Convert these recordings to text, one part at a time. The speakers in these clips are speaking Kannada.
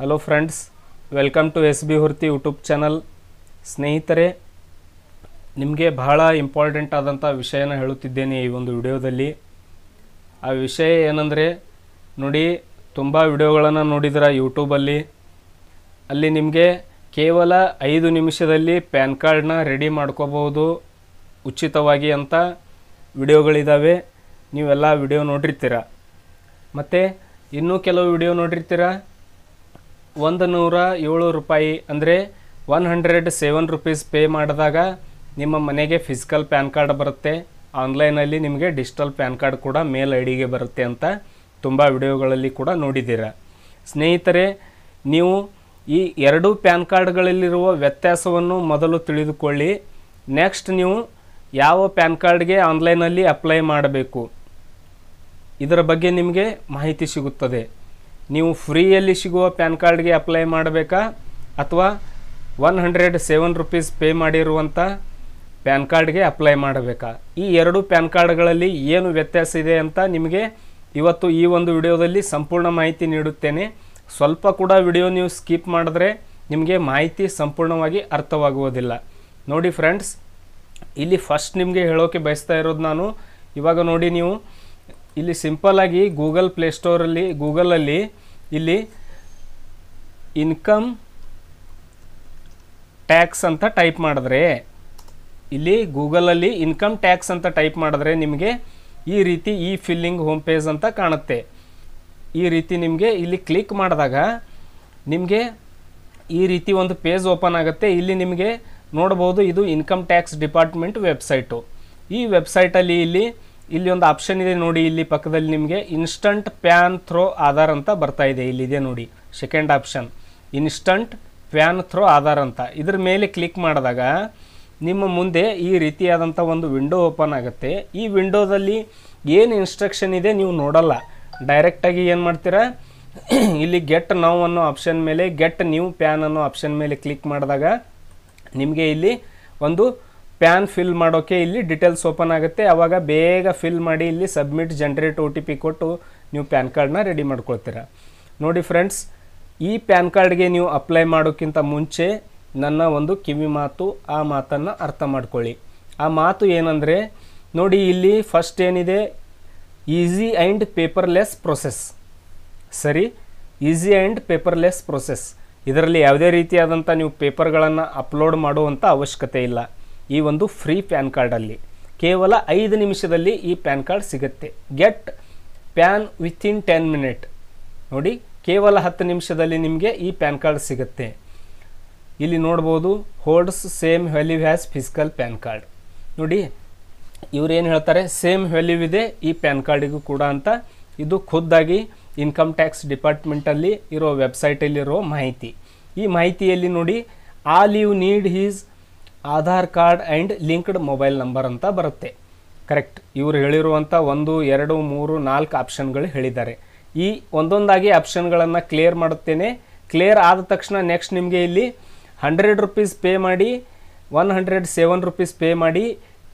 hello friends welcome to S B Hurthi YouTube channel ಸ್ನೇಹಿತರೆ ನಿಮಗೆ ಬಹಳ ಇಂಪಾರ್ಟೆಂಟ್ ಆದಂಥ ವಿಷಯನ ಹೇಳುತ್ತಿದ್ದೇನೆ ಈ ಒಂದು ವಿಡಿಯೋದಲ್ಲಿ ಆ ವಿಷಯ ಏನಂದರೆ ನೋಡಿ ತುಂಬ ವಿಡಿಯೋಗಳನ್ನು ನೋಡಿದಿರ ಯೂಟ್ಯೂಬಲ್ಲಿ ಅಲ್ಲಿ ನಿಮಗೆ ಕೇವಲ ಐದು ನಿಮಿಷದಲ್ಲಿ ಪ್ಯಾನ್ ಕಾರ್ಡ್ನ ರೆಡಿ ಮಾಡ್ಕೋಬಹುದು ಉಚಿತವಾಗಿ ಅಂತ ವಿಡಿಯೋಗಳಿದ್ದಾವೆ ನೀವೆಲ್ಲ ವಿಡಿಯೋ ನೋಡಿರ್ತೀರ ಮತ್ತು ಇನ್ನೂ ಕೆಲವು ವಿಡಿಯೋ ನೋಡಿರ್ತೀರಾ ಒಂದು ನೂರ ಏಳು ರೂಪಾಯಿ ಅಂದರೆ one hundred seven rupees pay ಮಾಡಿದಾಗ ನಿಮ್ಮ ಮನೆಗೆ ಫಿಸಿಕಲ್ ಪ್ಯಾನ್ ಕಾರ್ಡ್ ಬರುತ್ತೆ ಆನ್ಲೈನಲ್ಲಿ ನಿಮಗೆ ಡಿಜಿಟಲ್ ಪ್ಯಾನ್ ಕಾರ್ಡ್ ಕೂಡ ಮೇಲ್ ಐ ಡಿಗೆ ಬರುತ್ತೆ ಅಂತ ತುಂಬ ವಿಡಿಯೋಗಳಲ್ಲಿ ಕೂಡ ನೋಡಿದ್ದೀರ ಸ್ನೇಹಿತರೆ ನೀವು ಈ ಎರಡೂ ಪ್ಯಾನ್ ಕಾರ್ಡ್ಗಳಲ್ಲಿರುವ ವ್ಯತ್ಯಾಸವನ್ನು ಮೊದಲು ತಿಳಿದುಕೊಳ್ಳಿ ನೆಕ್ಸ್ಟ್ ನೀವು ಯಾವ ಪ್ಯಾನ್ ಕಾರ್ಡ್ಗೆ ಆನ್ಲೈನಲ್ಲಿ ಅಪ್ಲೈ ಮಾಡಬೇಕು ಇದರ ಬಗ್ಗೆ ನಿಮಗೆ ಮಾಹಿತಿ ಸಿಗುತ್ತದೆ ನೀವು ಫ್ರೀಯಲ್ಲಿ ಸಿಗುವ ಪ್ಯಾನ್ ಕಾರ್ಡ್ಗೆ ಅಪ್ಲೈ ಮಾಡಬೇಕಾ ಅಥವಾ one hundred seven rupees pay ಮಾಡಿರುವಂಥ ಪ್ಯಾನ್ ಕಾರ್ಡ್ಗೆ ಅಪ್ಲೈ ಮಾಡಬೇಕಾ ಈ ಎರಡು ಪ್ಯಾನ್ ಕಾರ್ಡ್ಗಳಲ್ಲಿ ಏನು ವ್ಯತ್ಯಾಸ ಇದೆ ಅಂತ ನಿಮಗೆ ಇವತ್ತು ಈ ಒಂದು ವಿಡಿಯೋದಲ್ಲಿ ಸಂಪೂರ್ಣ ಮಾಹಿತಿ ನೀಡುತ್ತೇನೆ ಸ್ವಲ್ಪ ಕೂಡ ವಿಡಿಯೋ ನೀವು ಸ್ಕಿಪ್ ಮಾಡಿದ್ರೆ ನಿಮಗೆ ಮಾಹಿತಿ ಸಂಪೂರ್ಣವಾಗಿ ಅರ್ಥವಾಗುವುದಿಲ್ಲ ನೋಡಿ ಫ್ರೆಂಡ್ಸ್ ಇಲ್ಲಿ ಫಸ್ಟ್ ನಿಮಗೆ ಹೇಳೋಕೆ ಬಯಸ್ತಾ ಇರೋದು ನಾನು ಇವಾಗ ನೋಡಿ ನೀವು ಇಲ್ಲಿ ಸಿಂಪಲ್ಲಾಗಿ ಗೂಗಲ್ ಪ್ಲೇಸ್ಟೋರಲ್ಲಿ ಗೂಗಲಲ್ಲಿ ಇಲ್ಲಿ ಇನ್ಕಮ್ ಟ್ಯಾಕ್ಸ್ ಅಂತ ಟೈಪ್ ಮಾಡಿದ್ರೆ ಇಲ್ಲಿ ಗೂಗಲಲ್ಲಿ ಇನ್ಕಮ್ ಟ್ಯಾಕ್ಸ್ ಅಂತ ಟೈಪ್ ಮಾಡಿದ್ರೆ ನಿಮಗೆ ಈ ರೀತಿ ಈ ಫಿಲ್ಲಿಂಗ್ ಹೋಮ್ ಪೇಜ್ ಅಂತ ಕಾಣುತ್ತೆ ಈ ರೀತಿ ನಿಮಗೆ ಇಲ್ಲಿ ಕ್ಲಿಕ್ ಮಾಡಿದಾಗ ನಿಮಗೆ ಈ ರೀತಿ ಒಂದು ಪೇಜ್ ಓಪನ್ ಆಗುತ್ತೆ ಇಲ್ಲಿ ನಿಮಗೆ ನೋಡ್ಬೋದು ಇದು ಇನ್ಕಮ್ ಟ್ಯಾಕ್ಸ್ ಡಿಪಾರ್ಟ್ಮೆಂಟ್ ವೆಬ್ಸೈಟು ಈ ವೆಬ್ಸೈಟಲ್ಲಿ ಇಲ್ಲಿ ಇಲ್ಲಿ ಒಂದು ಆಪ್ಷನ್ ಇದೆ ನೋಡಿ ಇಲ್ಲಿ ಪಕ್ಕದಲ್ಲಿ ನಿಮಗೆ ಇನ್ಸ್ಟಂಟ್ ಪ್ಯಾನ್ ಥ್ರೋ ಆಧಾರ್ ಅಂತ ಬರ್ತಾ ಇದೆ ಇಲ್ಲಿದೆ ನೋಡಿ second option instant PAN through Aadhaar ಅಂತ ಇದ್ರ ಮೇಲೆ ಕ್ಲಿಕ್ ಮಾಡಿದಾಗ ನಿಮ್ಮ ಮುಂದೆ ಈ ರೀತಿಯಾದಂಥ ಒಂದು ವಿಂಡೋ ಓಪನ್ ಆಗುತ್ತೆ ಈ ವಿಂಡೋದಲ್ಲಿ ಏನು ಇನ್ಸ್ಟ್ರಕ್ಷನ್ ಇದೆ ನೀವು ನೋಡಲ್ಲ ಡೈರೆಕ್ಟಾಗಿ ಏನು ಮಾಡ್ತೀರಾ ಇಲ್ಲಿ ಗೆಟ್ ನೌ ಅನ್ನೋ ಆಪ್ಷನ್ ಮೇಲೆ ಗೆಟ್ ನ್ಯೂ ಪ್ಯಾನ್ ಅನ್ನೋ ಆಪ್ಷನ್ ಮೇಲೆ ಕ್ಲಿಕ್ ಮಾಡಿದಾಗ ನಿಮಗೆ ಇಲ್ಲಿ ಒಂದು ಪ್ಯಾನ್ ಫಿಲ್ ಮಾಡೋಕ್ಕೆ ಇಲ್ಲಿ ಡಿಟೇಲ್ಸ್ ಓಪನ್ ಆಗುತ್ತೆ ಆವಾಗ ಬೇಗ ಫಿಲ್ ಮಾಡಿ ಇಲ್ಲಿ submit generate O T P ಕೊಟ್ಟು ನೀವು ಪ್ಯಾನ್ ಕಾರ್ಡನ್ನ ರೆಡಿ ಮಾಡ್ಕೊಳ್ತೀರಾ ನೋಡಿ ಫ್ರೆಂಡ್ಸ್ ಈ ಪ್ಯಾನ್ ಕಾರ್ಡ್ಗೆ ನೀವು ಅಪ್ಲೈ ಮಾಡೋಕ್ಕಿಂತ ಮುಂಚೆ ನನ್ನ ಒಂದು ಕಿವಿ ಮಾತು ಆ ಮಾತನ್ನು ಅರ್ಥ ಮಾಡ್ಕೊಳ್ಳಿ ಆ ಮಾತು ಏನಂದರೆ ನೋಡಿ ಇಲ್ಲಿ ಫಸ್ಟ್ ಏನಿದೆ ಈಸಿ ಆ್ಯಂಡ್ ಪೇಪರ್ಲೆಸ್ ಪ್ರೊಸೆಸ್ ಸರಿ ಈಸಿ ಆ್ಯಂಡ್ ಪೇಪರ್ಲೆಸ್ ಪ್ರೊಸೆಸ್ ಇದರಲ್ಲಿ ಯಾವುದೇ ರೀತಿಯಾದಂಥ ನೀವು ಪೇಪರ್ಗಳನ್ನು ಅಪ್ಲೋಡ್ ಮಾಡುವಂಥ ಅವಶ್ಯಕತೆ ಇಲ್ಲ ಈ ಒಂದು ಫ್ರೀ ಪ್ಯಾನ್ ಕಾರ್ಡಲ್ಲಿ ಕೇವಲ ಐದು ನಿಮಿಷದಲ್ಲಿ ಈ ಪ್ಯಾನ್ ಕಾರ್ಡ್ ಸಿಗುತ್ತೆ get PAN in ten minute ನೋಡಿ ಕೇವಲ ಹತ್ತು ನಿಮಿಷದಲ್ಲಿ ನಿಮಗೆ ಈ ಪ್ಯಾನ್ ಕಾರ್ಡ್ ಸಿಗುತ್ತೆ ಇಲ್ಲಿ ನೋಡ್ಬೋದು holds same value has physical PAN card ನೋಡಿ ಇವರೇನು ಹೇಳ್ತಾರೆ ಸೇಮ್ ವ್ಯಾಲ್ಯೂ ಇದೆ ಈ ಪ್ಯಾನ್ ಕಾರ್ಡಿಗೂ ಕೂಡ ಅಂತ ಇದು ಖುದ್ದಾಗಿ ಇನ್ಕಮ್ ಟ್ಯಾಕ್ಸ್ ಡಿಪಾರ್ಟ್ಮೆಂಟಲ್ಲಿ ಇರೋ ವೆಬ್ಸೈಟಲ್ಲಿರೋ ಮಾಹಿತಿ ಈ ಮಾಹಿತಿಯಲ್ಲಿ ನೋಡಿ all you need is Aadhaar card and linked mobile number ಅಂತ ಬರುತ್ತೆ ಕರೆಕ್ಟ್ ಇವರು ಹೇಳಿರುವಂಥ ಒಂದು ಎರಡು ಮೂರು ನಾಲ್ಕು ಆಪ್ಷನ್ಗಳು ಹೇಳಿದ್ದಾರೆ ಈ ಒಂದೊಂದಾಗಿ ಆಪ್ಷನ್ಗಳನ್ನು ಕ್ಲಿಯರ್ ಮಾಡುತ್ತೇನೆ ಕ್ಲಿಯರ್ ಆದ ತಕ್ಷಣ ನೆಕ್ಸ್ಟ್ ನಿಮಗೆ ಇಲ್ಲಿ ಹಂಡ್ರೆಡ್ ರುಪೀಸ್ ಪೇ ಮಾಡಿ one hundred seven rupees pay ಮಾಡಿ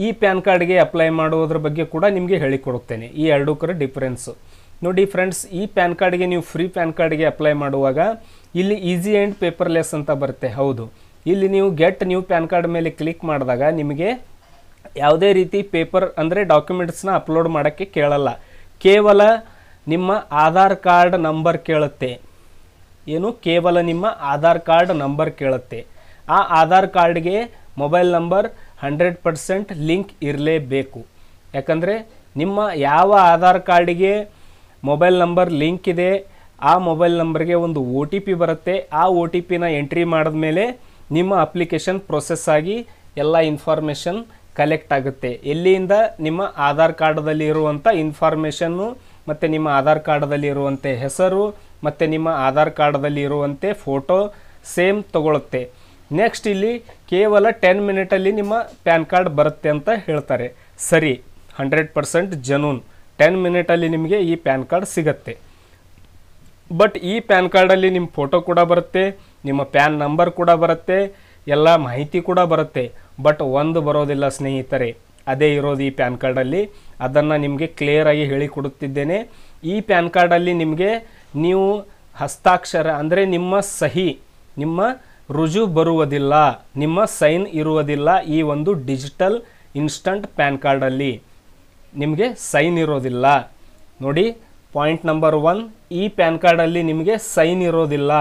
ಈ ಪ್ಯಾನ್ ಕಾರ್ಡ್ಗೆ ಅಪ್ಲೈ ಮಾಡುವುದ್ರ ಬಗ್ಗೆ ಕೂಡ ನಿಮಗೆ ಹೇಳಿಕೊಡುತ್ತೇನೆ ಈ ಕರೆ ಡಿಫ್ರೆನ್ಸು ನೋಡಿ ಫ್ರೆಂಡ್ಸ್ ಈ ಪ್ಯಾನ್ ಕಾರ್ಡ್ಗೆ ನೀವು ಫ್ರೀ ಪ್ಯಾನ್ ಕಾರ್ಡ್ಗೆ ಅಪ್ಲೈ ಮಾಡುವಾಗ ಇಲ್ಲಿ ಈಸಿ ಆ್ಯಂಡ್ ಪೇಪರ್ಲೆಸ್ ಅಂತ ಬರುತ್ತೆ ಹೌದು ಇಲ್ಲಿ ನೀವು ಗೆಟ್ ನ್ಯೂ ಪ್ಯಾನ್ ಕಾರ್ಡ್ ಮೇಲೆ ಕ್ಲಿಕ್ ಮಾಡಿದಾಗ ನಿಮಗೆ ಯಾವುದೇ ರೀತಿ ಪೇಪರ್ ಅಂದರೆ ಡಾಕ್ಯುಮೆಂಟ್ಸ್ನ ಅಪ್ಲೋಡ್ ಮಾಡೋಕ್ಕೆ ಕೇಳಲ್ಲ ಕೇವಲ ನಿಮ್ಮ ಆಧಾರ್ ಕಾರ್ಡ್ ನಂಬರ್ ಕೇಳುತ್ತೆ ಏನು ಕೇವಲ ನಿಮ್ಮ ಆಧಾರ್ ಕಾರ್ಡ್ ನಂಬರ್ ಕೇಳುತ್ತೆ ಆ ಆಧಾರ್ ಕಾರ್ಡ್ಗೆ mobile number hundred percent link ಇರಲೇಬೇಕು ಯಾಕಂದರೆ ನಿಮ್ಮ ಯಾವ ಆಧಾರ್ ಕಾರ್ಡಿಗೆ ಮೊಬೈಲ್ ನಂಬರ್ ಲಿಂಕ್ ಇದೆ ಆ ಮೊಬೈಲ್ ನಂಬರ್ಗೆ ಒಂದು ಓ ಟಿ ಪಿ ಬರುತ್ತೆ ಆ ಒ ಟಿ ಪಿನ ಎಂಟ್ರಿ ಮೇಲೆ ನಿಮ್ಮ ಅಪ್ಲಿಕೇಶನ್ ಪ್ರೊಸೆಸ್ ಆಗಿ ಎಲ್ಲ ಇನ್ಫಾರ್ಮೇಷನ್ ಕಲೆಕ್ಟ್ ಆಗುತ್ತೆ ಎಲ್ಲಿಯಿಂದ ನಿಮ್ಮ ಆಧಾರ್ ಕಾರ್ಡದಲ್ಲಿ ಇರುವಂಥ ಇನ್ಫಾರ್ಮೇಷನ್ನು ಮತ್ತು ನಿಮ್ಮ ಆಧಾರ್ ಕಾರ್ಡದಲ್ಲಿ ಇರುವಂತೆ ಹೆಸರು ಮತ್ತು ನಿಮ್ಮ ಆಧಾರ್ ಕಾರ್ಡದಲ್ಲಿ ಇರುವಂತೆ ಫೋಟೋ ಸೇಮ್ ತಗೊಳುತ್ತೆ ನೆಕ್ಸ್ಟ್ ಇಲ್ಲಿ ಕೇವಲ ಟೆನ್ ಮಿನಿಟಲ್ಲಿ ನಿಮ್ಮ ಪ್ಯಾನ್ ಕಾರ್ಡ್ ಬರುತ್ತೆ ಅಂತ ಹೇಳ್ತಾರೆ ಸರಿ ಹಂಡ್ರೆಡ್ ಪರ್ಸೆಂಟ್ ಜನೂನ್ ಟೆನ್ ಮಿನಿಟಲ್ಲಿ ನಿಮಗೆ ಈ ಪ್ಯಾನ್ ಕಾರ್ಡ್ ಸಿಗತ್ತೆ ಬಟ್ ಈ ಪ್ಯಾನ್ ಕಾರ್ಡಲ್ಲಿ ನಿಮ್ಮ ಫೋಟೋ ಕೂಡ ಬರುತ್ತೆ ನಿಮ್ಮ ಪ್ಯಾನ್ ನಂಬರ್ ಕೂಡ ಬರುತ್ತೆ ಎಲ್ಲ ಮಾಹಿತಿ ಕೂಡ ಬರುತ್ತೆ ಬಟ್ ಒಂದು ಬರೋದಿಲ್ಲ ಸ್ನೇಹಿತರೆ ಅದೇ ಇರೋದು ಈ ಪ್ಯಾನ್ ಕಾರ್ಡಲ್ಲಿ ಅದನ್ನು ನಿಮಗೆ ಕ್ಲಿಯರಾಗಿ ಹೇಳಿಕೊಡುತ್ತಿದ್ದೇನೆ ಈ ಪ್ಯಾನ್ ಕಾರ್ಡಲ್ಲಿ ನಿಮಗೆ ನೀವು ಹಸ್ತಾಕ್ಷರ ಅಂದರೆ ನಿಮ್ಮ ಸಹಿ ನಿಮ್ಮ ರುಜು ಬರುವುದಿಲ್ಲ ನಿಮ್ಮ ಸೈನ್ ಇರುವುದಿಲ್ಲ ಈ ಒಂದು ಡಿಜಿಟಲ್ ಇನ್ಸ್ಟಂಟ್ ಪ್ಯಾನ್ ಕಾರ್ಡಲ್ಲಿ ನಿಮಗೆ ಸೈನ್ ಇರೋದಿಲ್ಲ ನೋಡಿ ಪಾಯಿಂಟ್ ನಂಬರ್ ಒನ್ ಈ ಪ್ಯಾನ್ ಕಾರ್ಡಲ್ಲಿ ನಿಮಗೆ ಸೈನ್ ಇರೋದಿಲ್ಲ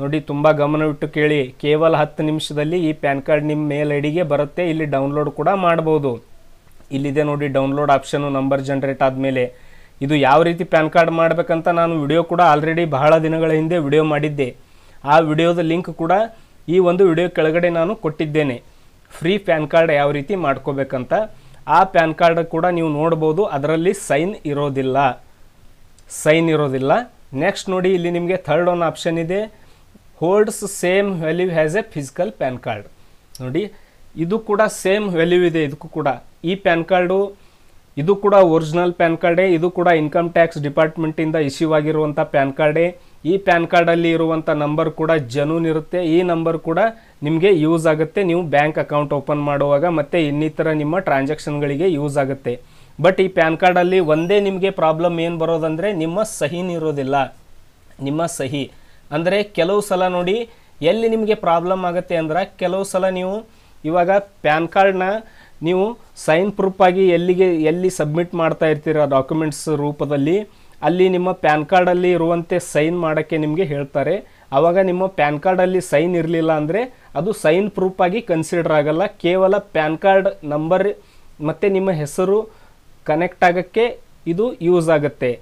ನೋಡಿ ತುಂಬ ಗಮನವಿಟ್ಟು ಕೇಳಿ ಕೇವಲ ಹತ್ತು ನಿಮಿಷದಲ್ಲಿ ಈ ಪ್ಯಾನ್ ಕಾರ್ಡ್ ನಿಮ್ಮ ಮೇಲ್ ಐ ಡಿಗೆ ಬರುತ್ತೆ ಇಲ್ಲಿ ಡೌನ್ಲೋಡ್ ಕೂಡ ಮಾಡ್ಬೋದು ಇಲ್ಲಿದೆ ನೋಡಿ ಡೌನ್ಲೋಡ್ ಆಪ್ಷನು ನಂಬರ್ ಜನ್ರೇಟ್ ಆದಮೇಲೆ ಇದು ಯಾವ ರೀತಿ ಪ್ಯಾನ್ ಕಾರ್ಡ್ ಮಾಡಬೇಕಂತ ನಾನು ವಿಡಿಯೋ ಕೂಡ ಆಲ್ರೆಡಿ ಬಹಳ ದಿನಗಳ ಹಿಂದೆ ವಿಡಿಯೋ ಮಾಡಿದ್ದೆ ಆ ವಿಡಿಯೋದ ಲಿಂಕ್ ಕೂಡ ಈ ಒಂದು ವಿಡಿಯೋ ಕೆಳಗಡೆ ನಾನು ಕೊಟ್ಟಿದ್ದೇನೆ ಫ್ರೀ ಪ್ಯಾನ್ ಕಾರ್ಡ್ ಯಾವ ರೀತಿ ಮಾಡ್ಕೋಬೇಕಂತ ಆ ಪ್ಯಾನ್ ಕಾರ್ಡ್ ಕೂಡ ನೀವು ನೋಡ್ಬೋದು ಅದರಲ್ಲಿ ಸೈನ್ ಇರೋದಿಲ್ಲ ಸೈನ್ ಇರೋದಿಲ್ಲ ನೆಕ್ಸ್ಟ್ ನೋಡಿ ಇಲ್ಲಿ ನಿಮಗೆ ಥರ್ಡ್ ಒನ್ ಆಪ್ಷನ್ ಇದೆ holds same value has a physical PAN card ನೋಡಿ ಇದು ಕೂಡ ಸೇಮ್ ವ್ಯಾಲ್ಯೂ ಇದೆ ಇದಕ್ಕೂ ಕೂಡ ಈ ಪ್ಯಾನ್ ಕಾರ್ಡು ಇದು ಕೂಡ ಒರಿಜಿನಲ್ ಪ್ಯಾನ್ ಕಾರ್ಡೇ ಇದು ಕೂಡ ಇನ್ಕಮ್ ಟ್ಯಾಕ್ಸ್ ಡಿಪಾರ್ಟ್ಮೆಂಟಿಂದ ಇಶ್ಯೂ ಆಗಿರುವಂಥ ಪ್ಯಾನ್ ಕಾರ್ಡೇ ಈ ಪ್ಯಾನ್ ಕಾರ್ಡಲ್ಲಿ ಇರುವಂಥ ನಂಬರ್ ಕೂಡ ಜನೂನ್ ಇರುತ್ತೆ ಈ ನಂಬರ್ ಕೂಡ ನಿಮಗೆ ಯೂಸ್ ಆಗುತ್ತೆ ನೀವು ಬ್ಯಾಂಕ್ ಅಕೌಂಟ್ ಓಪನ್ ಮಾಡುವಾಗ ಮತ್ತು ಇನ್ನಿತರ ನಿಮ್ಮ ಟ್ರಾನ್ಸಾಕ್ಷನ್ಗಳಿಗೆ ಯೂಸ್ ಆಗುತ್ತೆ ಬಟ್ ಈ ಪ್ಯಾನ್ ಕಾರ್ಡಲ್ಲಿ ಒಂದೇ ನಿಮಗೆ ಪ್ರಾಬ್ಲಮ್ ಏನು ಬರೋದಂದರೆ ನಿಮ್ಮ ಸಹಿನಿರೋದಿಲ್ಲ ನಿಮ್ಮ ಸಹಿ ಅಂದರೆ ಕೆಲವು ಸಲ ನೋಡಿ ಎಲ್ಲಿ ನಿಮಗೆ ಪ್ರಾಬ್ಲಮ್ ಆಗುತ್ತೆ ಅಂದ್ರೆ ಕೆಲವು ಸಲ ನೀವು ಇವಾಗ ಪ್ಯಾನ್ ಕಾರ್ಡ್ನ ನೀವು ಸೈನ್ ಪ್ರೂಫಾಗಿ ಎಲ್ಲಿಗೆ ಎಲ್ಲಿ ಸಬ್ಮಿಟ್ ಮಾಡ್ತಾ ಇರ್ತೀರ ಡಾಕ್ಯುಮೆಂಟ್ಸ್ ರೂಪದಲ್ಲಿ ಅಲ್ಲಿ ನಿಮ್ಮ ಪ್ಯಾನ್ ಕಾರ್ಡಲ್ಲಿ ಇರುವಂತೆ ಸೈನ್ ಮಾಡೋಕ್ಕೆ ನಿಮಗೆ ಹೇಳ್ತಾರೆ ಆವಾಗ ನಿಮ್ಮ ಪ್ಯಾನ್ ಕಾರ್ಡಲ್ಲಿ ಸೈನ್ ಇರಲಿಲ್ಲ ಅಂದರೆ ಅದು ಸೈನ್ ಪ್ರೂಫಾಗಿ ಕನ್ಸಿಡರ್ ಆಗಲ್ಲ ಕೇವಲ ಪ್ಯಾನ್ ಕಾರ್ಡ್ ನಂಬರ್ ಮತ್ತು ನಿಮ್ಮ ಹೆಸರು ಕನೆಕ್ಟ್ ಆಗೋಕ್ಕೆ ಇದು ಯೂಸ್ ಆಗುತ್ತೆ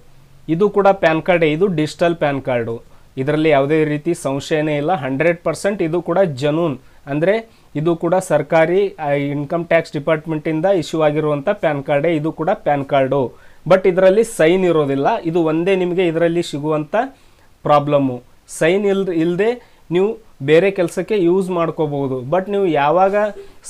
ಇದು ಕೂಡ ಪ್ಯಾನ್ ಕಾರ್ಡೇ ಇದು ಡಿಜಿಟಲ್ ಪ್ಯಾನ್ ಕಾರ್ಡು ಇದರಲ್ಲಿ ಯಾವುದೇ ರೀತಿ ಸಂಶಯನೇ ಇಲ್ಲ ಹಂಡ್ರೆಡ್ ಪರ್ಸೆಂಟ್ ಇದು ಕೂಡ ಜನೂನ್ ಅಂದರೆ ಇದು ಕೂಡ ಸರ್ಕಾರಿ ಇನ್ಕಮ್ ಟ್ಯಾಕ್ಸ್ ಡಿಪಾರ್ಟ್ಮೆಂಟಿಂದ ಇಶ್ಯೂ ಆಗಿರುವಂಥ ಪ್ಯಾನ್ ಕಾರ್ಡೇ ಇದು ಕೂಡ ಪ್ಯಾನ್ ಕಾರ್ಡು ಬಟ್ ಇದರಲ್ಲಿ ಸೈನ್ ಇರೋದಿಲ್ಲ ಇದು ಒಂದೇ ನಿಮಗೆ ಇದರಲ್ಲಿ ಸಿಗುವಂಥ ಪ್ರಾಬ್ಲಮ್ಮು ಸೈನ್ ಇಲ್ ಇಲ್ಲದೆ ನೀವು ಬೇರೆ ಕೆಲಸಕ್ಕೆ ಯೂಸ್ ಮಾಡ್ಕೋಬಹುದು ಬಟ್ ನೀವು ಯಾವಾಗ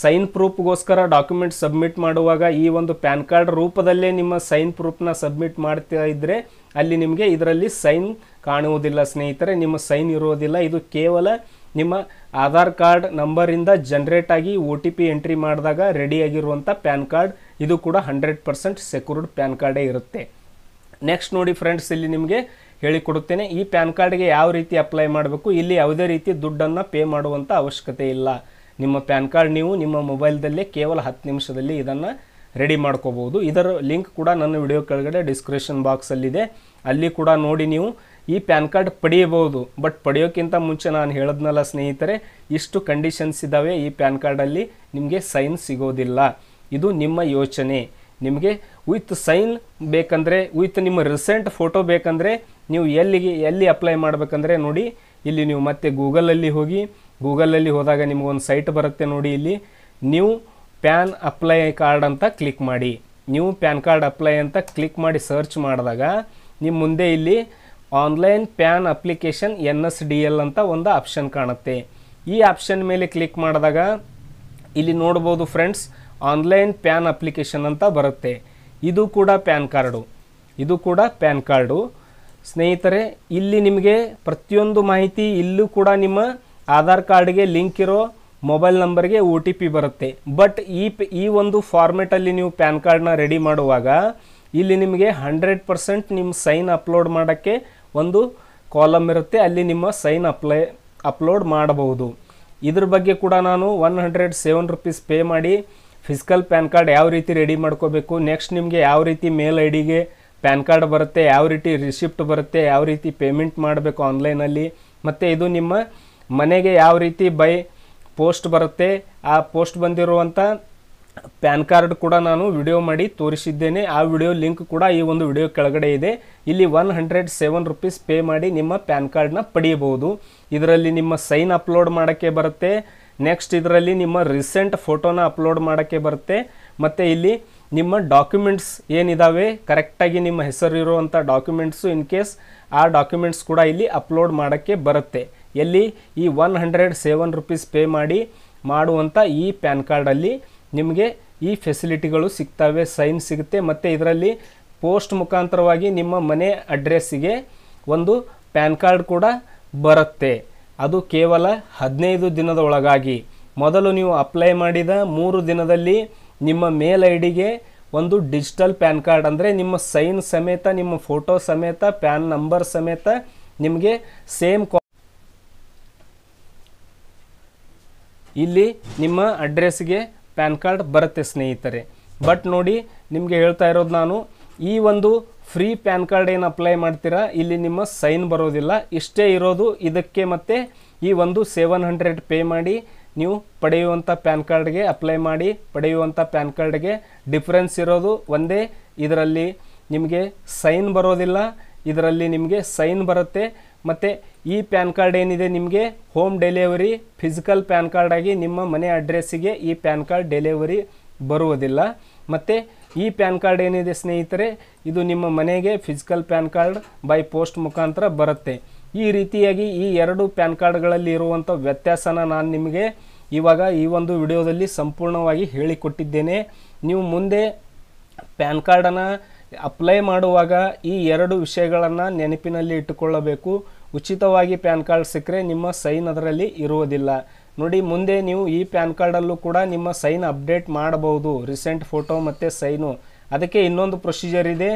ಸೈನ್ ಪ್ರೂಫ್ಗೋಸ್ಕರ ಡಾಕ್ಯುಮೆಂಟ್ ಸಬ್ಮಿಟ್ ಮಾಡುವಾಗ ಈ ಒಂದು ಪ್ಯಾನ್ ಕಾರ್ಡ್ ರೂಪದಲ್ಲೇ ನಿಮ್ಮ ಸೈನ್ ಪ್ರೂಫ್ನ ಸಬ್ಮಿಟ್ ಮಾಡ್ತಾ ಇದ್ದರೆ ಅಲ್ಲಿ ನಿಮಗೆ ಇದರಲ್ಲಿ ಸೈನ್ ಕಾಣುವುದಿಲ್ಲ ಸ್ನೇಹಿತರೆ ನಿಮ್ಮ ಸೈನ್ ಇರುವುದಿಲ್ಲ ಇದು ಕೇವಲ ನಿಮ್ಮ ಆಧಾರ್ ಕಾರ್ಡ್ ನಂಬರಿಂದ ಜನ್ರೇಟ್ ಆಗಿ ಒ ಟಿ ಪಿ ಎಂಟ್ರಿ ಮಾಡಿದಾಗ ರೆಡಿಯಾಗಿರುವಂಥ ಪ್ಯಾನ್ ಕಾರ್ಡ್ ಇದು ಕೂಡ ಹಂಡ್ರೆಡ್ ಪರ್ಸೆಂಟ್ ಸೆಕ್ಯೂರ್ಡ್ ಪ್ಯಾನ್ ಕಾರ್ಡೇ ಇರುತ್ತೆ ನೆಕ್ಸ್ಟ್ ನೋಡಿ ಫ್ರೆಂಡ್ಸ್ ಇಲ್ಲಿ ನಿಮಗೆ ಹೇಳಿಕೊಡುತ್ತೇನೆ ಈ ಪ್ಯಾನ್ ಕಾರ್ಡ್ಗೆ ಯಾವ ರೀತಿ ಅಪ್ಲೈ ಮಾಡಬೇಕು ಇಲ್ಲಿ ಯಾವುದೇ ರೀತಿ ದುಡ್ಡನ್ನು ಪೇ ಮಾಡುವಂಥ ಅವಶ್ಯಕತೆ ಇಲ್ಲ ನಿಮ್ಮ ಪ್ಯಾನ್ ಕಾರ್ಡ್ ನೀವು ನಿಮ್ಮ ಮೊಬೈಲ್ದಲ್ಲೇ ಕೇವಲ ಹತ್ತು ನಿಮಿಷದಲ್ಲಿ ಇದನ್ನು ರೆಡಿ ಮಾಡ್ಕೋಬೋದು ಇದರ ಲಿಂಕ್ ಕೂಡ ನನ್ನ ವಿಡಿಯೋ ಕೆಳಗಡೆ ಡಿಸ್ಕ್ರಿಪ್ಷನ್ ಬಾಕ್ಸಲ್ಲಿದೆ ಅಲ್ಲಿ ಕೂಡ ನೋಡಿ ನೀವು ಈ ಪ್ಯಾನ್ ಕಾರ್ಡ್ ಪಡೆಯಬಹುದು ಬಟ್ ಪಡೆಯೋಕ್ಕಿಂತ ಮುಂಚೆ ನಾನು ಹೇಳಿದ್ನಲ್ಲ ಸ್ನೇಹಿತರೆ ಇಷ್ಟು ಕಂಡೀಷನ್ಸ್ ಇದ್ದಾವೆ ಈ ಪ್ಯಾನ್ ಕಾರ್ಡಲ್ಲಿ ನಿಮಗೆ ಸೈನ್ ಸಿಗೋದಿಲ್ಲ ಇದು ನಿಮ್ಮ ಯೋಚನೆ ನಿಮಗೆ ವಿತ್ ಸೈನ್ ಬೇಕಂದರೆ ವಿತ್ ನಿಮ್ಮ ರೀಸೆಂಟ್ ಫೋಟೋ ಬೇಕಂದರೆ ನೀವು ಎಲ್ಲಿಗೆ ಎಲ್ಲಿ ಅಪ್ಲೈ ಮಾಡಬೇಕಂದ್ರೆ ನೋಡಿ ಇಲ್ಲಿ ನೀವು ಮತ್ತೆ ಗೂಗಲಲ್ಲಿ ಹೋಗಿ ಗೂಗಲಲ್ಲಿ ಹೋದಾಗ ನಿಮಗೊಂದು ಸೈಟ್ ಬರುತ್ತೆ ನೋಡಿ ಇಲ್ಲಿ ನೀವು ಪ್ಯಾನ್ ಅಪ್ಲೈ ಕಾರ್ಡ್ ಅಂತ ಕ್ಲಿಕ್ ಮಾಡಿ ನೀವು ಪ್ಯಾನ್ ಕಾರ್ಡ್ ಅಪ್ಲೈ ಅಂತ ಕ್ಲಿಕ್ ಮಾಡಿ ಸರ್ಚ್ ಮಾಡಿದಾಗ ನಿಮ್ಮ ಮುಂದೆ ಇಲ್ಲಿ online PAN application N S D L ಅಂತ ಒಂದು ಆಪ್ಷನ್ ಕಾಣುತ್ತೆ ಈ ಆಪ್ಷನ್ ಮೇಲೆ ಕ್ಲಿಕ್ ಮಾಡಿದಾಗ ಇಲ್ಲಿ ನೋಡ್ಬೋದು ಫ್ರೆಂಡ್ಸ್ ಆನ್ಲೈನ್ ಪ್ಯಾನ್ ಅಪ್ಲಿಕೇಶನ್ ಅಂತ ಬರುತ್ತೆ ಇದು ಕೂಡ ಪ್ಯಾನ್ ಕಾರ್ಡು ಇದು ಕೂಡ ಪ್ಯಾನ್ ಕಾರ್ಡು ಸ್ನೇಹಿತರೆ ಇಲ್ಲಿ ನಿಮಗೆ ಪ್ರತಿಯೊಂದು ಮಾಹಿತಿ ಇಲ್ಲೂ ಕೂಡ ನಿಮ್ಮ ಆಧಾರ್ ಕಾರ್ಡ್ಗೆ ಲಿಂಕ್ ಇರೋ ಮೊಬೈಲ್ ನಂಬರ್ಗೆ ಒ ಟಿ ಪಿ ಬರುತ್ತೆ ಬಟ್ ಈ ಈ ಒಂದು ಫಾರ್ಮೆಟಲ್ಲಿ ನೀವು ಪ್ಯಾನ್ ಕಾರ್ಡ್ನ ರೆಡಿ ಮಾಡುವಾಗ ಇಲ್ಲಿ ನಿಮಗೆ ಹಂಡ್ರೆಡ್ ಪರ್ಸೆಂಟ್ ನಿಮ್ಮ ಸೈನ್ ಅಪ್ಲೋಡ್ ಮಾಡೋಕ್ಕೆ ಒಂದು ಕಾಲಮ್ ಇರುತ್ತೆ ಅಲ್ಲಿ ನಿಮ್ಮ ಸೈನ್ ಅಪ್ಲೈ ಅಪ್ಲೋಡ್ ಮಾಡಬಹುದು ಇದ್ರ ಬಗ್ಗೆ ಕೂಡ ನಾನು one hundred seven rupees pay ಮಾಡಿ ಫಿಸಿಕಲ್ ಪ್ಯಾನ್ ಕಾರ್ಡ್ ಯಾವ ರೀತಿ ರೆಡಿ ಮಾಡ್ಕೋಬೇಕು ನೆಕ್ಸ್ಟ್ ನಿಮಗೆ ಯಾವ ರೀತಿ ಮೇಲ್ ಐ ಡಿಗೆ ಪ್ಯಾನ್ ಕಾರ್ಡ್ ಬರುತ್ತೆ ಯಾವ ರೀತಿ ರಿಸಿಪ್ಟ್ ಬರುತ್ತೆ ಯಾವ ರೀತಿ ಪೇಮೆಂಟ್ ಮಾಡಬೇಕು ಆನ್ಲೈನಲ್ಲಿ ಮತ್ತು ಇದು ನಿಮ್ಮ ಮನೆಗೆ ಯಾವ ರೀತಿ ಬೈ ಪೋಸ್ಟ್ ಬರುತ್ತೆ ಆ ಪೋಸ್ಟ್ ಬಂದಿರುವಂಥ ಪ್ಯಾನ್ ಕಾರ್ಡ್ ಕೂಡ ನಾನು ವಿಡಿಯೋ ಮಾಡಿ ತೋರಿಸಿದ್ದೇನೆ ಆ ವಿಡಿಯೋ ಲಿಂಕ್ ಕೂಡ ಈ ಒಂದು ವಿಡಿಯೋ ಕೆಳಗಡೆ ಇದೆ ಇಲ್ಲಿ one hundred seven rupees pay ಮಾಡಿ ನಿಮ್ಮ ಪ್ಯಾನ್ ಕಾರ್ಡ್ನ ಪಡೆಯಬಹುದು ಇದರಲ್ಲಿ ನಿಮ್ಮ ಸೈನ್ ಅಪ್ಲೋಡ್ ಮಾಡೋಕ್ಕೆ ಬರುತ್ತೆ ನೆಕ್ಸ್ಟ್ ಇದರಲ್ಲಿ ನಿಮ್ಮ ರೀಸೆಂಟ್ ಫೋಟೋನ ಅಪ್ಲೋಡ್ ಮಾಡೋಕ್ಕೆ ಬರುತ್ತೆ ಮತ್ತು ಇಲ್ಲಿ ನಿಮ್ಮ ಡಾಕ್ಯುಮೆಂಟ್ಸ್ ಏನಿದ್ದಾವೆ ಕರೆಕ್ಟಾಗಿ ನಿಮ್ಮ ಹೆಸರಿರುವಂಥ ಡಾಕ್ಯುಮೆಂಟ್ಸು ಇನ್ ಕೇಸ್ ಆ ಡಾಕ್ಯುಮೆಂಟ್ಸ್ ಕೂಡ ಇಲ್ಲಿ ಅಪ್ಲೋಡ್ ಮಾಡೋಕ್ಕೆ ಬರುತ್ತೆ ಎಲ್ಲಿ ಈ one hundred seven rupees pay ಮಾಡಿ ಮಾಡುವಂಥ ಈ ಪ್ಯಾನ್ ಕಾರ್ಡಲ್ಲಿ ನಿಮಗೆ ಈ ಫೆಸಿಲಿಟಿಗಳು ಸಿಗ್ತವೆ ಸೈನ್ ಸಿಗುತ್ತೆ ಮತ್ತು ಇದರಲ್ಲಿ ಪೋಸ್ಟ್ ಮುಖಾಂತರವಾಗಿ ನಿಮ್ಮ ಮನೆ ಅಡ್ರೆಸ್ಸಿಗೆ ಒಂದು ಪ್ಯಾನ್ ಕಾರ್ಡ್ ಕೂಡ ಬರುತ್ತೆ ಅದು ಕೇವಲ ಹದಿನೈದು ದಿನದ ಒಳಗಾಗಿ ಮೊದಲು ನೀವು ಅಪ್ಲೈ ಮಾಡಿದ ಮೂರು ದಿನದಲ್ಲಿ ನಿಮ್ಮ ಮೇಲ್ ಐ ಡಿಗೆ ಒಂದು ಡಿಜಿಟಲ್ ಪ್ಯಾನ್ ಕಾರ್ಡ್ ಅಂದರೆ ನಿಮ್ಮ ಸೈನ್ ಸಮೇತ ನಿಮ್ಮ ಫೋಟೋ ಸಮೇತ ಪ್ಯಾನ್ ನಂಬರ್ ಸಮೇತ ನಿಮಗೆ ಸೇಮ್ ಇಲ್ಲಿ ನಿಮ್ಮ ಅಡ್ರೆಸ್ಗೆ ಪ್ಯಾನ್ ಕಾರ್ಡ್ ಬರುತ್ತೆ ಸ್ನೇಹಿತರೆ ಬಟ್ ನೋಡಿ ನಿಮಗೆ ಹೇಳ್ತಾ ಇರೋದು ನಾನು ಈ ಒಂದು ಫ್ರೀ ಪ್ಯಾನ್ ಕಾರ್ಡ್ ಏನು ಅಪ್ಲೈ ಮಾಡ್ತೀರಾ ಇಲ್ಲಿ ನಿಮ್ಮ ಸೈನ್ ಬರೋದಿಲ್ಲ ಇಷ್ಟೇ ಇರೋದು ಇದಕ್ಕೆ ಮತ್ತೆ ಈ ಒಂದು ಸೆವೆನ್ ಹಂಡ್ರೆಡ್ ಪೇ ಮಾಡಿ ನೀವು ಪಡೆಯುವಂಥ ಪ್ಯಾನ್ ಕಾರ್ಡ್ಗೆ ಅಪ್ಲೈ ಮಾಡಿ ಪಡೆಯುವಂಥ ಪ್ಯಾನ್ ಕಾರ್ಡ್ಗೆ ಡಿಫ್ರೆನ್ಸ್ ಇರೋದು ಒಂದೇ ಇದರಲ್ಲಿ ನಿಮಗೆ ಸೈನ್ ಬರೋದಿಲ್ಲ ಇದರಲ್ಲಿ ನಿಮಗೆ ಸೈನ್ ಬರುತ್ತೆ ಮತ್ತು ಈ ಪ್ಯಾನ್ ಕಾರ್ಡ್ ಏನಿದೆ ನಿಮಗೆ ಹೋಮ್ ಡೆಲಿವರಿ ಫಿಸಿಕಲ್ ಪ್ಯಾನ್ ಕಾರ್ಡಾಗಿ ನಿಮ್ಮ ಮನೆ ಅಡ್ರೆಸ್ಸಿಗೆ ಈ ಪ್ಯಾನ್ ಕಾರ್ಡ್ ಡೆಲಿವರಿ ಬರುವುದಿಲ್ಲ ಮತ್ತು ಈ ಪ್ಯಾನ್ ಕಾರ್ಡ್ ಏನಿದೆ ಸ್ನೇಹಿತರೆ ಇದು ನಿಮ್ಮ ಮನೆಗೆ physical PAN card by post ಮುಖಾಂತರ ಬರುತ್ತೆ ಈ ರೀತಿಯಾಗಿ ಈ ಎರಡು ಪ್ಯಾನ್ ಕಾರ್ಡ್ಗಳಲ್ಲಿ ಇರುವಂಥ ವ್ಯತ್ಯಾಸನ ನಾನು ನಿಮಗೆ ಇವಾಗ ಈ ಒಂದು ವಿಡಿಯೋದಲ್ಲಿ ಸಂಪೂರ್ಣವಾಗಿ ಹೇಳಿಕೊಟ್ಟಿದ್ದೇನೆ ನೀವು ಮುಂದೆ ಪ್ಯಾನ್ ಕಾರ್ಡನ್ನು ಅಪ್ಲೈ ಮಾಡುವಾಗ ಈ ಎರಡು ವಿಷಯಗಳನ್ನು ನೆನಪಿನಲ್ಲಿ ಇಟ್ಟುಕೊಳ್ಳಬೇಕು ಉಚಿತವಾಗಿ ಪ್ಯಾನ್ ಕಾರ್ಡ್ ಸಿಕ್ಕರೆ ನಿಮ್ಮ ಸೈನ್ ಅದರಲ್ಲಿ ಇರುವುದಿಲ್ಲ ನೋಡಿ ಮುಂದೆ ನೀವು ಈ ಪ್ಯಾನ್ ಕಾರ್ಡಲ್ಲೂ ಕೂಡ ನಿಮ್ಮ ಸೈನ್ ಅಪ್ಡೇಟ್ ಮಾಡಬಹುದು ರೀಸೆಂಟ್ ಫೋಟೋ ಮತ್ತು ಸೈನು ಅದಕ್ಕೆ ಇನ್ನೊಂದು ಪ್ರೊಸೀಜರ್ ಇದೆ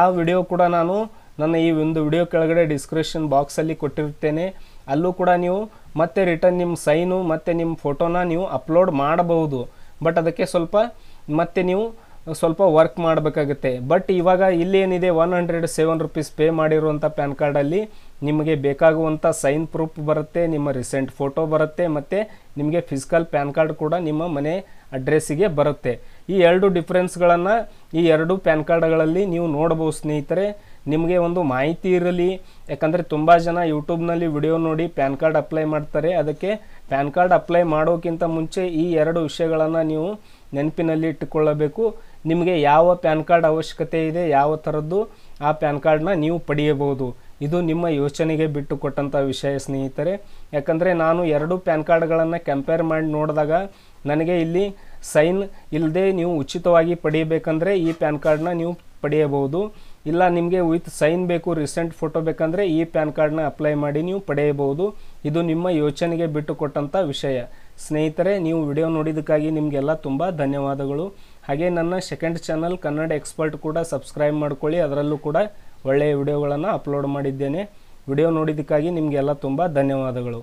ಆ ವಿಡಿಯೋ ಕೂಡ ನಾನು ನನ್ನ ಈ ಒಂದು ವಿಡಿಯೋ ಕೆಳಗಡೆ ಡಿಸ್ಕ್ರಿಪ್ಷನ್ ಬಾಕ್ಸಲ್ಲಿ ಕೊಟ್ಟಿರ್ತೇನೆ ಅಲ್ಲೂ ಕೂಡ ನೀವು ಮತ್ತೆ ರಿಟರ್ನ್ ನಿಮ್ಮ ಸೈನು ಮತ್ತು ನಿಮ್ಮ ಫೋಟೋನ ನೀವು ಅಪ್ಲೋಡ್ ಮಾಡಬಹುದು ಬಟ್ ಅದಕ್ಕೆ ಸ್ವಲ್ಪ ಮತ್ತೆ ನೀವು ಸ್ವಲ್ಪ ವರ್ಕ್ ಮಾಡಬೇಕಾಗುತ್ತೆ ಬಟ್ ಇವಾಗ ಇಲ್ಲೇನಿದೆ one hundred seven rupees pay ಮಾಡಿರುವಂಥ ಪ್ಯಾನ್ ಕಾರ್ಡಲ್ಲಿ ನಿಮಗೆ ಬೇಕಾಗುವಂಥ ಸೈನ್ ಪ್ರೂಫ್ ಬರುತ್ತೆ ನಿಮ್ಮ ರೀಸೆಂಟ್ ಫೋಟೋ ಬರುತ್ತೆ ಮತ್ತು ನಿಮಗೆ ಫಿಸಿಕಲ್ ಪ್ಯಾನ್ ಕಾರ್ಡ್ ಕೂಡ ನಿಮ್ಮ ಮನೆ ಅಡ್ರೆಸ್ಸಿಗೆ ಬರುತ್ತೆ ಈ ಎರಡು ಡಿಫ್ರೆನ್ಸ್ಗಳನ್ನು ಈ ಎರಡು ಪ್ಯಾನ್ ಕಾರ್ಡ್ಗಳಲ್ಲಿ ನೀವು ನೋಡ್ಬೋದು ಸ್ನೇಹಿತರೆ ನಿಮಗೆ ಒಂದು ಮಾಹಿತಿ ಇರಲಿ ಯಾಕಂದರೆ ತುಂಬ ಜನ ಯೂಟ್ಯೂಬ್ನಲ್ಲಿ ವಿಡಿಯೋ ನೋಡಿ ಪ್ಯಾನ್ ಕಾರ್ಡ್ ಅಪ್ಲೈ ಮಾಡ್ತಾರೆ ಅದಕ್ಕೆ ಪ್ಯಾನ್ ಕಾರ್ಡ್ ಅಪ್ಲೈ ಮಾಡೋಕ್ಕಿಂತ ಮುಂಚೆ ಈ ಎರಡು ವಿಷಯಗಳನ್ನು ನೀವು ನೆನಪಿನಲ್ಲಿ ಇಟ್ಟುಕೊಳ್ಳಬೇಕು ನಿಮಗೆ ಯಾವ ಪ್ಯಾನ್ ಕಾರ್ಡ್ ಅವಶ್ಯಕತೆ ಇದೆ ಯಾವ ಥರದ್ದು ಆ ಪ್ಯಾನ್ ಕಾರ್ಡನ್ನ ನೀವು ಪಡೆಯಬಹುದು ಇದು ನಿಮ್ಮ ಯೋಚನೆಗೆ ಬಿಟ್ಟು ಕೊಟ್ಟಂಥ ವಿಷಯ ಸ್ನೇಹಿತರೆ ಯಾಕಂದರೆ ನಾನು ಎರಡು ಪ್ಯಾನ್ ಕಾರ್ಡ್ಗಳನ್ನು ಕಂಪೇರ್ ಮಾಡಿ ನೋಡಿದಾಗ ನನಗೆ ಇಲ್ಲಿ ಸೈನ್ ಇಲ್ಲದೆ ನೀವು ಉಚಿತವಾಗಿ ಪಡೆಯಬೇಕಂದ್ರೆ ಈ ಪ್ಯಾನ್ ಕಾರ್ಡನ್ನ ನೀವು ಪಡೆಯಬಹುದು ಇಲ್ಲ ನಿಮಗೆ ವಿತ್ ಸೈನ್ ಬೇಕು ರೀಸೆಂಟ್ ಫೋಟೋ ಬೇಕಂದರೆ ಈ ಪ್ಯಾನ್ ಕಾರ್ಡನ್ನ ಅಪ್ಲೈ ಮಾಡಿ ನೀವು ಪಡೆಯಬಹುದು ಇದು ನಿಮ್ಮ ಯೋಚನೆಗೆ ಬಿಟ್ಟು ಕೊಟ್ಟಂಥ ವಿಷಯ ಸ್ನೇಹಿತರೆ ನೀವು ವಿಡಿಯೋ ನೋಡಿದ್ದಕ್ಕಾಗಿ ನಿಮಗೆಲ್ಲ ತುಂಬ ಧನ್ಯವಾದಗಳು ಹಾಗೆ ನನ್ನ ಸೆಕೆಂಡ್ ಚಾನಲ್ ಕನ್ನಡ ಎಕ್ಸ್ಪರ್ಟ್ ಕೂಡ ಸಬ್ಸ್ಕ್ರೈಬ್ ಮಾಡ್ಕೊಳ್ಳಿ ಅದರಲ್ಲೂ ಕೂಡ ಒಳ್ಳೆಯ ವಿಡಿಯೋಗಳನ್ನು ಅಪ್ಲೋಡ್ ಮಾಡಿದ್ದೇನೆ ವಿಡಿಯೋ ನೋಡಿದ್ದಕ್ಕಾಗಿ ನಿಮಗೆಲ್ಲ ತುಂಬ ಧನ್ಯವಾದಗಳು